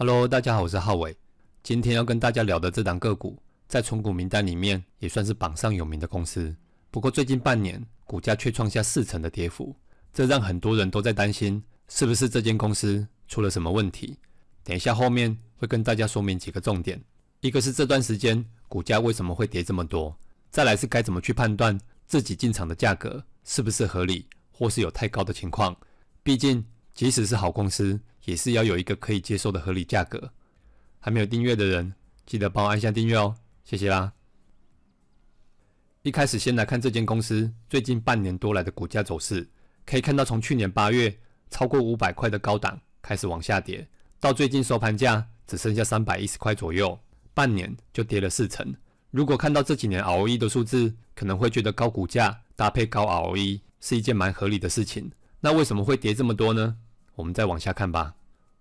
Hello，大家好，我是浩伟。今天要跟大家聊的这档个股，在重股名单里面也算是榜上有名的公司。不过最近半年，股价却创下四成的跌幅，这让很多人都在担心，是不是这间公司出了什么问题？等一下后面会跟大家说明几个重点，一个是这段时间股价为什么会跌这么多，再来是该怎么去判断自己进场的价格是不是合理，或是有太高的情况。毕竟即使是好公司，也是要有一个可以接受的合理价格。还没有订阅的人，记得帮我按下订阅哦，谢谢啦！一开始先来看这间公司最近半年多来的股价走势，可以看到从去年八月超过五百块的高档开始往下跌，到最近收盘价只剩下三百一十块左右，半年就跌了四成。如果看到这几年 ROE 的数字，可能会觉得高股价搭配高 ROE 是一件蛮合理的事情。那为什么会跌这么多呢？我们再往下看吧。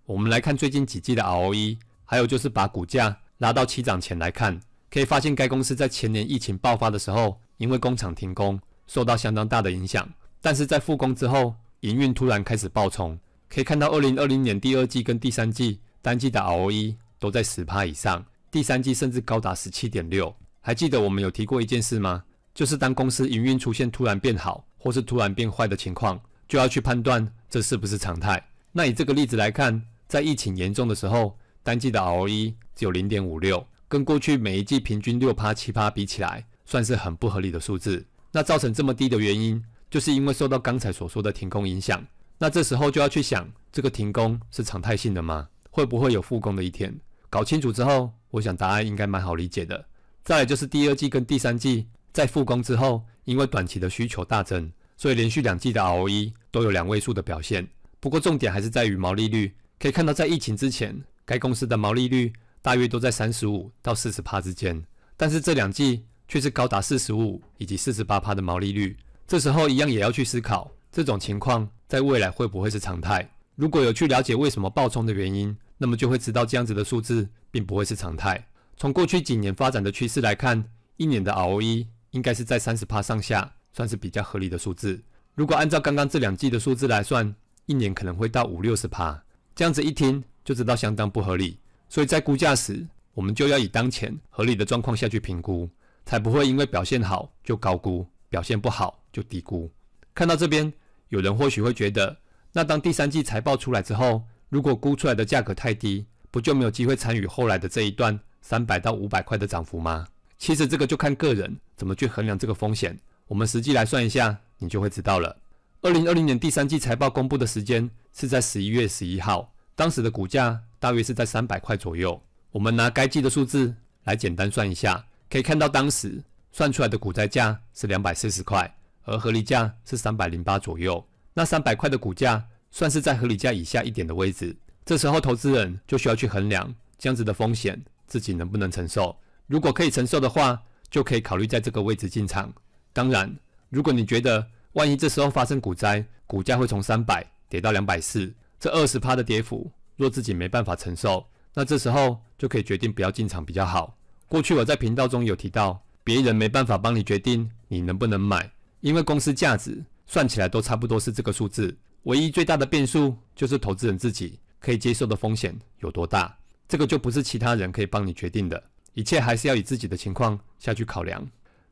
我们来看最近几季的 ROE，还有就是把股价拉到七涨前来看，可以发现该公司在前年疫情爆发的时候，因为工厂停工受到相当大的影响，但是在复工之后，营运突然开始爆冲。可以看到，二零二零年第二季跟第三季单季的 ROE 都在十趴以上，第三季甚至高达十七点六。还记得我们有提过一件事吗？就是当公司营运出现突然变好或是突然变坏的情况，就要去判断这是不是常态。那以这个例子来看，在疫情严重的时候，单季的 ROE 只有零点五六，跟过去每一季平均六趴七趴比起来，算是很不合理的数字。那造成这么低的原因，就是因为受到刚才所说的停工影响。那这时候就要去想，这个停工是常态性的吗？会不会有复工的一天？搞清楚之后，我想答案应该蛮好理解的。再就是第二季跟第三季在复工之后，因为短期的需求大增，所以连续两季的 ROE 都有两位数的表现。不过重点还是在于毛利率。可以看到，在疫情之前，该公司的毛利率大约都在三十五到四十帕之间。但是这两季却是高达四十五以及四十八帕的毛利率。这时候一样也要去思考，这种情况在未来会不会是常态？如果有去了解为什么暴冲的原因，那么就会知道这样子的数字并不会是常态。从过去几年发展的趋势来看，一年的 ROE 应该是在三十帕上下，算是比较合理的数字。如果按照刚刚这两季的数字来算，一年可能会到五六十趴，这样子一听就知道相当不合理。所以在估价时，我们就要以当前合理的状况下去评估，才不会因为表现好就高估，表现不好就低估。看到这边，有人或许会觉得，那当第三季财报出来之后，如果估出来的价格太低，不就没有机会参与后来的这一段三百到五百块的涨幅吗？其实这个就看个人怎么去衡量这个风险。我们实际来算一下，你就会知道了。二零二零年第三季财报公布的时间是在十一月十一号，当时的股价大约是在三百块左右。我们拿该季的数字来简单算一下，可以看到当时算出来的股债价是两百四十块，而合理价是三百零八左右。那三百块的股价算是在合理价以下一点的位置，这时候投资人就需要去衡量这样子的风险自己能不能承受。如果可以承受的话，就可以考虑在这个位置进场。当然，如果你觉得，万一这时候发生股灾，股价会从三百跌到两百四，这二十趴的跌幅，若自己没办法承受，那这时候就可以决定不要进场比较好。过去我在频道中有提到，别人没办法帮你决定你能不能买，因为公司价值算起来都差不多是这个数字，唯一最大的变数就是投资人自己可以接受的风险有多大，这个就不是其他人可以帮你决定的，一切还是要以自己的情况下去考量。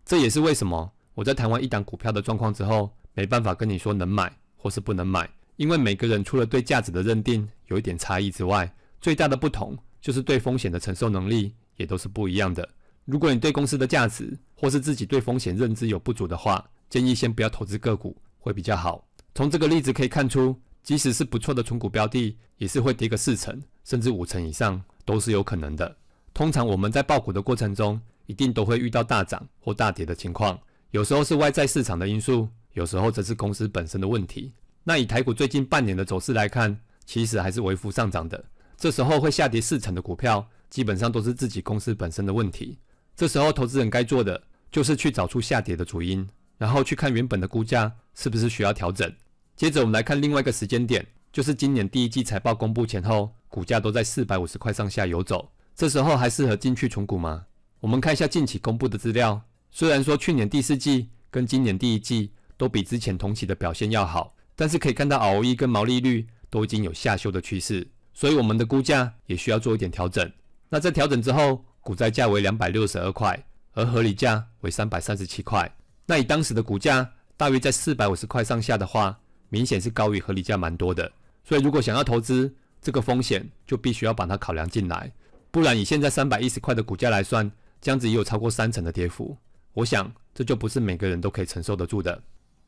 这也是为什么。我在谈完一档股票的状况之后，没办法跟你说能买或是不能买，因为每个人除了对价值的认定有一点差异之外，最大的不同就是对风险的承受能力也都是不一样的。如果你对公司的价值或是自己对风险认知有不足的话，建议先不要投资个股会比较好。从这个例子可以看出，即使是不错的存股标的，也是会跌个四成甚至五成以上都是有可能的。通常我们在报股的过程中，一定都会遇到大涨或大跌的情况。有时候是外在市场的因素，有时候则是公司本身的问题。那以台股最近半年的走势来看，其实还是微幅上涨的。这时候会下跌四成的股票，基本上都是自己公司本身的问题。这时候投资人该做的就是去找出下跌的主因，然后去看原本的估价是不是需要调整。接着我们来看另外一个时间点，就是今年第一季财报公布前后，股价都在四百五十块上下游走。这时候还适合进去重股吗？我们看一下近期公布的资料。虽然说去年第四季跟今年第一季都比之前同期的表现要好，但是可以看到 ROE 跟毛利率都已经有下修的趋势，所以我们的估价也需要做一点调整。那在调整之后，股债价为两百六十二块，而合理价为三百三十七块。那以当时的股价大约在四百五十块上下的话，明显是高于合理价蛮多的。所以如果想要投资，这个风险就必须要把它考量进来，不然以现在三百一十块的股价来算，这样子也有超过三成的跌幅。我想，这就不是每个人都可以承受得住的。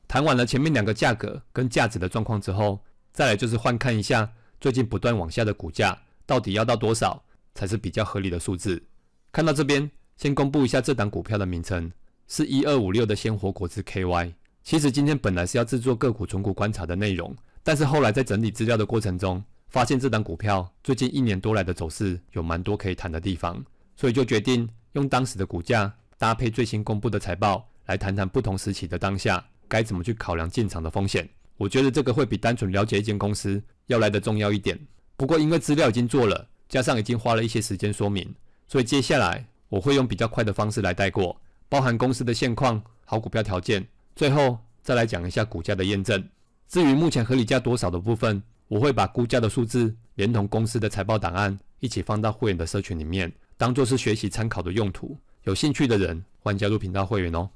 谈完了前面两个价格跟价值的状况之后，再来就是换看一下最近不断往下的股价到底要到多少才是比较合理的数字。看到这边，先公布一下这档股票的名称是“一二五六”的鲜活果汁 KY。其实今天本来是要制作个股存股观察的内容，但是后来在整理资料的过程中，发现这档股票最近一年多来的走势有蛮多可以谈的地方，所以就决定用当时的股价。搭配最新公布的财报来谈谈不同时期的当下该怎么去考量进场的风险，我觉得这个会比单纯了解一间公司要来的重要一点。不过因为资料已经做了，加上已经花了一些时间说明，所以接下来我会用比较快的方式来带过，包含公司的现况、好股票条件，最后再来讲一下股价的验证。至于目前合理价多少的部分，我会把估价的数字连同公司的财报档案一起放到会员的社群里面，当做是学习参考的用途。有兴趣的人欢迎加入频道会员哦。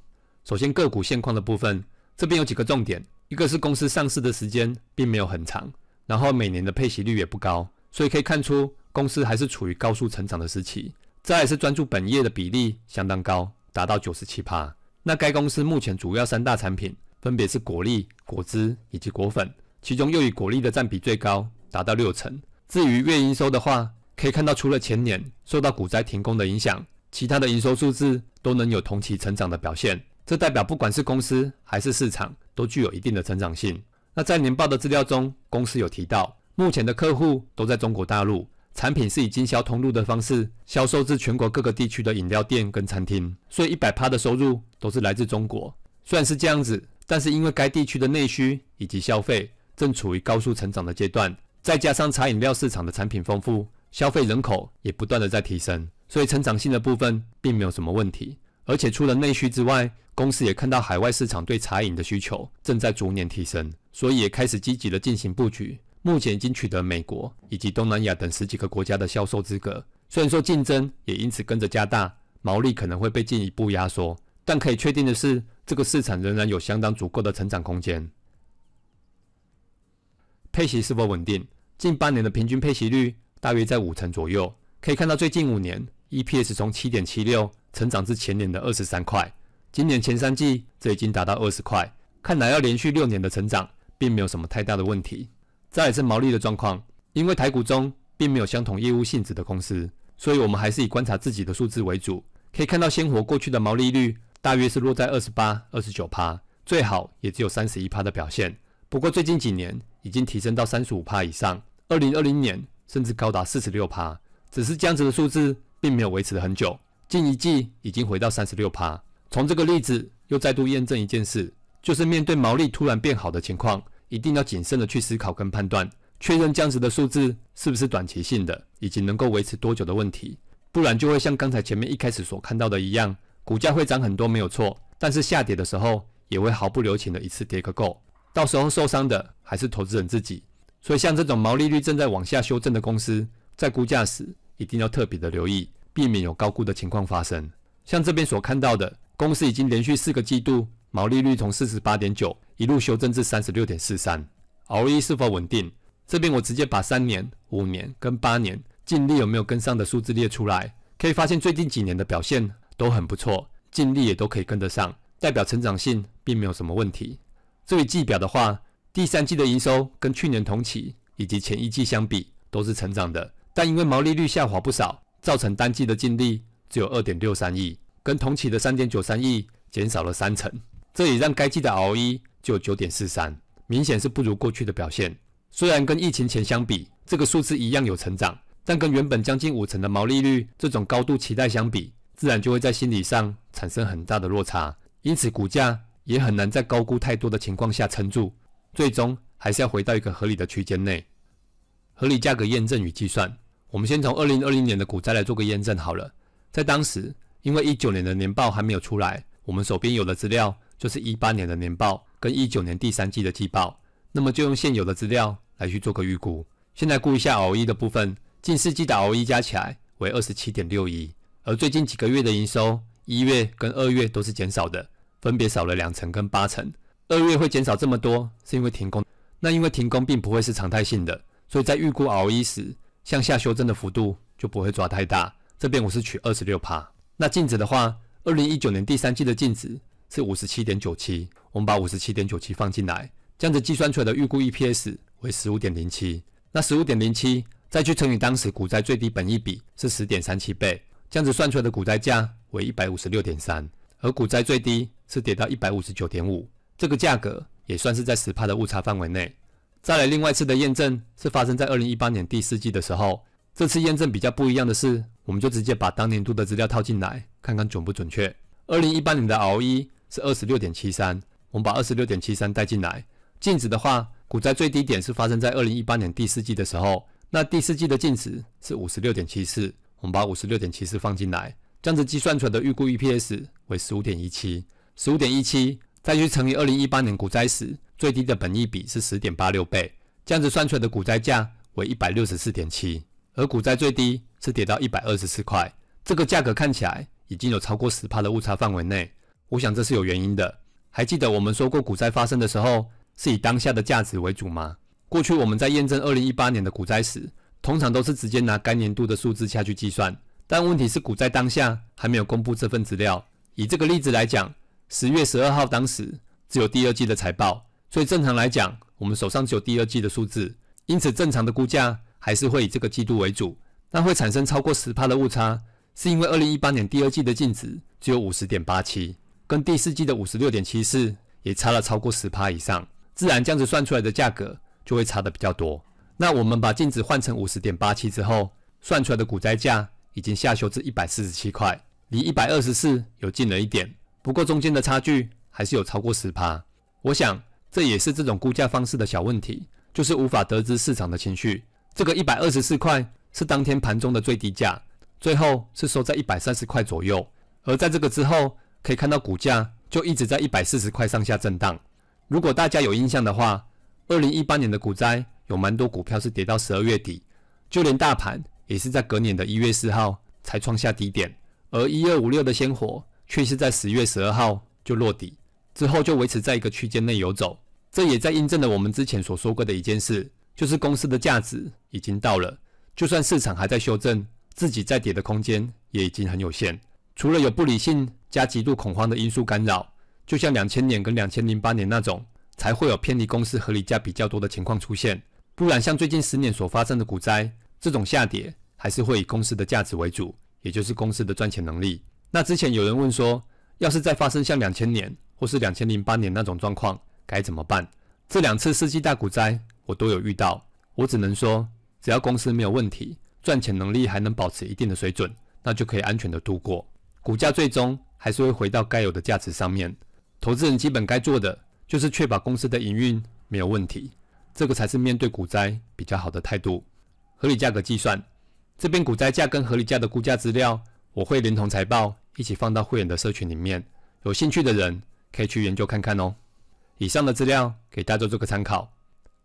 首先，个股现况的部分，这边有几个重点：一个是公司上市的时间并没有很长，然后每年的配息率也不高，所以可以看出公司还是处于高速成长的时期。再是专注本业的比例相当高，达到九十七趴。那该公司目前主要三大产品分别是果粒、果汁以及果粉，其中又以果粒的占比最高，达到六成。至于月营收的话，可以看到除了前年受到股灾停工的影响，其他的营收数字都能有同期成长的表现，这代表不管是公司还是市场都具有一定的成长性。那在年报的资料中，公司有提到，目前的客户都在中国大陆，产品是以经销通路的方式销售至全国各个地区的饮料店跟餐厅，所以一百趴的收入都是来自中国。虽然是这样子，但是因为该地区的内需以及消费正处于高速成长的阶段，再加上茶饮料市场的产品丰富。消费人口也不断的在提升，所以成长性的部分并没有什么问题。而且除了内需之外，公司也看到海外市场对茶饮的需求正在逐年提升，所以也开始积极的进行布局。目前已经取得美国以及东南亚等十几个国家的销售资格。虽然说竞争也因此跟着加大，毛利可能会被进一步压缩，但可以确定的是，这个市场仍然有相当足够的成长空间。配息是否稳定？近半年的平均配息率？大约在五成左右，可以看到最近五年 EPS 从七点七六成长至前年的二十三块，今年前三季这已经达到二十块，看来要连续六年的成长，并没有什么太大的问题。再是毛利的状况，因为台股中并没有相同业务性质的公司，所以我们还是以观察自己的数字为主。可以看到，鲜活过去的毛利率大约是落在二十八、二十九趴，最好也只有三十一趴的表现。不过最近几年已经提升到三十五趴以上，二零二零年。甚至高达四十六趴，只是这样子的数字并没有维持了很久，近一季已经回到三十六趴。从这个例子又再度验证一件事，就是面对毛利突然变好的情况，一定要谨慎的去思考跟判断，确认这样子的数字是不是短期性的，以及能够维持多久的问题，不然就会像刚才前面一开始所看到的一样，股价会涨很多没有错，但是下跌的时候也会毫不留情的一次跌个够，到时候受伤的还是投资人自己。所以，像这种毛利率正在往下修正的公司，在估价时一定要特别的留意，避免有高估的情况发生。像这边所看到的，公司已经连续四个季度毛利率从四十八点九一路修正至三十六点四三，ROE 是否稳定？这边我直接把三年、五年跟八年净利有没有跟上的数字列出来，可以发现最近几年的表现都很不错，净利也都可以跟得上，代表成长性并没有什么问题。至于绩表的话，第三季的营收跟去年同期以及前一季相比都是成长的，但因为毛利率下滑不少，造成单季的净利只有二点六三亿，跟同期的三点九三亿减少了三成。这也让该季的 ROE 只有九点四三，明显是不如过去的表现。虽然跟疫情前相比，这个数字一样有成长，但跟原本将近五成的毛利率这种高度期待相比，自然就会在心理上产生很大的落差，因此股价也很难在高估太多的情况下撑住。最终还是要回到一个合理的区间内，合理价格验证与计算。我们先从二零二零年的股灾来做个验证好了。在当时，因为一九年的年报还没有出来，我们手边有的资料就是一八年的年报跟一九年第三季的季报。那么就用现有的资料来去做个预估。现在估一下，ROE 的部分，近四季的 ROE 加起来为二十七点六亿，而最近几个月的营收，一月跟二月都是减少的，分别少了两成跟八成。二月会减少这么多，是因为停工。那因为停工并不会是常态性的，所以在预估 ROE 时，向下修正的幅度就不会抓太大。这边我是取二十六趴。那净值的话，二零一九年第三季的净值是五十七点九七，我们把五十七点九七放进来，这样子计算出来的预估 EPS 为十五点零七。那十五点零七再去乘以当时股灾最低本益比是十点三七倍，这样子算出来的股债价为一百五十六点三，而股债最低是跌到一百五十九点五。这个价格也算是在十帕的误差范围内。再来另外一次的验证是发生在二零一八年第四季的时候。这次验证比较不一样的是，我们就直接把当年度的资料套进来，看看准不准确。二零一八年的 ROE 是二十六点七三，我们把二十六点七三带进来，净值的话，股灾最低点是发生在二零一八年第四季的时候，那第四季的净值是五十六点七四，我们把五十六点七四放进来，这样子计算出来的预估 EPS 为十五点一七，十五点一七。再去乘以二零一八年股灾时最低的本益比是十点八六倍，这样子算出来的股灾价为一百六十四点七，而股灾最低是跌到一百二十四块，这个价格看起来已经有超过十帕的误差范围内，我想这是有原因的。还记得我们说过股灾发生的时候是以当下的价值为主吗？过去我们在验证二零一八年的股灾时，通常都是直接拿该年度的数字下去计算，但问题是股灾当下还没有公布这份资料，以这个例子来讲。十月十二号，当时只有第二季的财报，所以正常来讲，我们手上只有第二季的数字，因此正常的估价还是会以这个季度为主。但会产生超过十帕的误差，是因为二零一八年第二季的净值只有五十点八七，跟第四季的五十六点七四也差了超过十帕以上，自然这样子算出来的价格就会差的比较多。那我们把净值换成五十点八七之后，算出来的股灾价已经下修至一百四十七块，离一百二十四又近了一点。不过中间的差距还是有超过十趴。我想这也是这种估价方式的小问题，就是无法得知市场的情绪。这个一百二十四块是当天盘中的最低价，最后是收在一百三十块左右。而在这个之后，可以看到股价就一直在一百四十块上下震荡。如果大家有印象的话，二零一八年的股灾有蛮多股票是跌到十二月底，就连大盘也是在隔年的一月四号才创下低点，而一二五六的鲜活。却是在十月十二号就落底，之后就维持在一个区间内游走，这也在印证了我们之前所说过的一件事，就是公司的价值已经到了，就算市场还在修正，自己再跌的空间也已经很有限。除了有不理性加极度恐慌的因素干扰，就像两千年跟两千零八年那种，才会有偏离公司合理价比较多的情况出现。不然，像最近十年所发生的股灾，这种下跌还是会以公司的价值为主，也就是公司的赚钱能力。那之前有人问说，要是再发生像两千年或是两千零八年那种状况，该怎么办？这两次世纪大股灾，我都有遇到。我只能说，只要公司没有问题，赚钱能力还能保持一定的水准，那就可以安全的度过。股价最终还是会回到该有的价值上面。投资人基本该做的就是确保公司的营运没有问题，这个才是面对股灾比较好的态度。合理价格计算，这边股灾价跟合理价的估价资料，我会连同财报。一起放到会员的社群里面，有兴趣的人可以去研究看看哦。以上的资料给大家做个参考。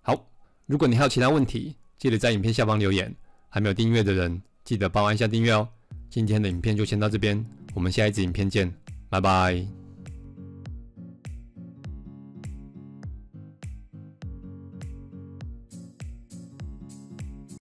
好，如果你还有其他问题，记得在影片下方留言。还没有订阅的人，记得帮我按下订阅哦。今天的影片就先到这边，我们下一次影片见，拜拜。